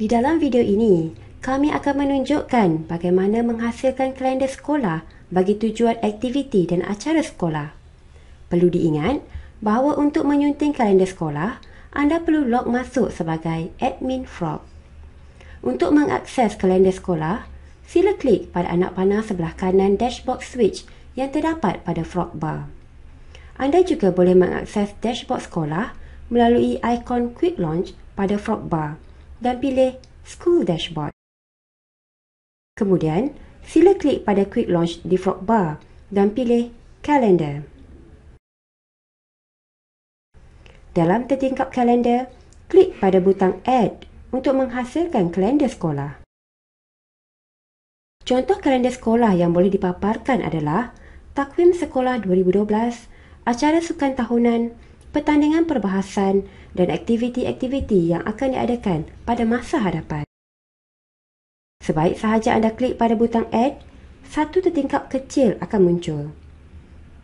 Di dalam video ini, kami akan menunjukkan bagaimana menghasilkan kalender sekolah bagi tujuan aktiviti dan acara sekolah. Perlu diingat bahawa untuk menyunting kalender sekolah, anda perlu log masuk sebagai admin frog. Untuk mengakses kalender sekolah, sila klik pada anak panah sebelah kanan dashboard switch yang terdapat pada frog bar. Anda juga boleh mengakses dashboard sekolah melalui ikon quick launch pada frog bar dan pilih School Dashboard. Kemudian, sila klik pada Quick Launch Default Bar dan pilih Calendar. Dalam tertingkap kalender, klik pada butang Add untuk menghasilkan kalender sekolah. Contoh kalender sekolah yang boleh dipaparkan adalah Takwim Sekolah 2012, Acara Sukan Tahunan, pertandingan perbahasan dan aktiviti-aktiviti yang akan diadakan pada masa hadapan. Sebaik sahaja anda klik pada butang add, satu tertingkap kecil akan muncul.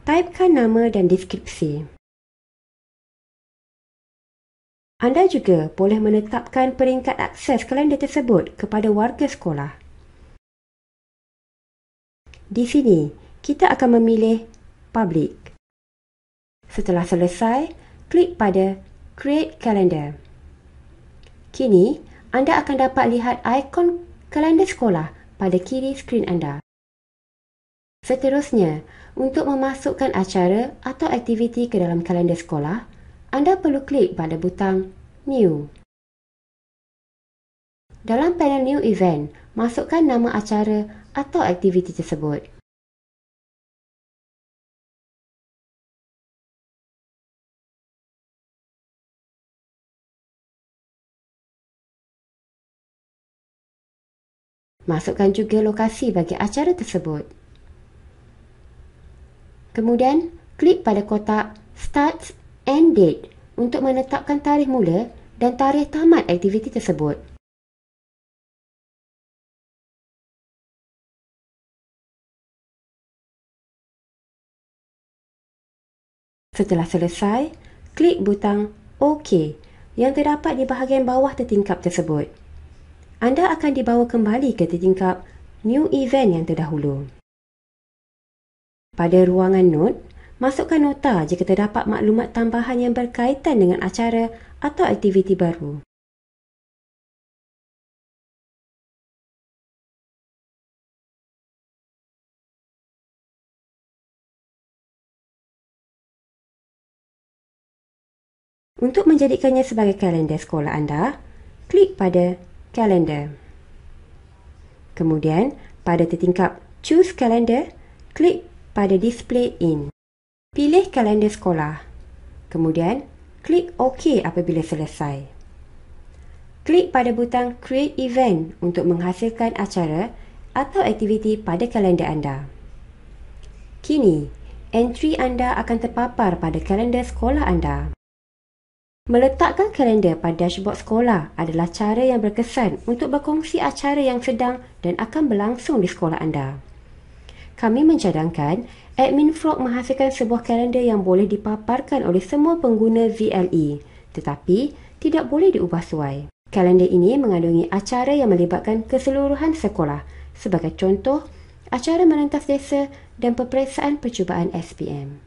Taipkan nama dan deskripsi. Anda juga boleh menetapkan peringkat akses kalender tersebut kepada warga sekolah. Di sini, kita akan memilih Public. Setelah selesai, klik pada Create Calendar. Kini, anda akan dapat lihat ikon kalender sekolah pada kiri skrin anda. Seterusnya, untuk memasukkan acara atau aktiviti ke dalam kalender sekolah, anda perlu klik pada butang New. Dalam panel New Event, masukkan nama acara atau aktiviti tersebut. Masukkan juga lokasi bagi acara tersebut. Kemudian, klik pada kotak Start and Date untuk menetapkan tarikh mula dan tarikh tamat aktiviti tersebut. Setelah selesai, klik butang OK yang terdapat di bahagian bawah tertingkap tersebut anda akan dibawa kembali ke tingkap new event yang terdahulu. Pada ruangan note, masukkan nota jika terdapat maklumat tambahan yang berkaitan dengan acara atau aktiviti baru. Untuk menjadikannya sebagai kalender sekolah anda, klik pada Calendar. Kemudian, pada tertingkap Choose Calendar, klik pada Display In. Pilih kalender sekolah. Kemudian, klik OK apabila selesai. Klik pada butang Create Event untuk menghasilkan acara atau aktiviti pada kalender anda. Kini, entry anda akan terpapar pada kalender sekolah anda. Meletakkan kalender pada dashboard sekolah adalah cara yang berkesan untuk berkongsi acara yang sedang dan akan berlangsung di sekolah anda. Kami mencadangkan, admin Frog menghasilkan sebuah kalender yang boleh dipaparkan oleh semua pengguna VLE tetapi tidak boleh diubah suai. Kalender ini mengandungi acara yang melibatkan keseluruhan sekolah sebagai contoh acara menentas desa dan peperiksaan percubaan SPM.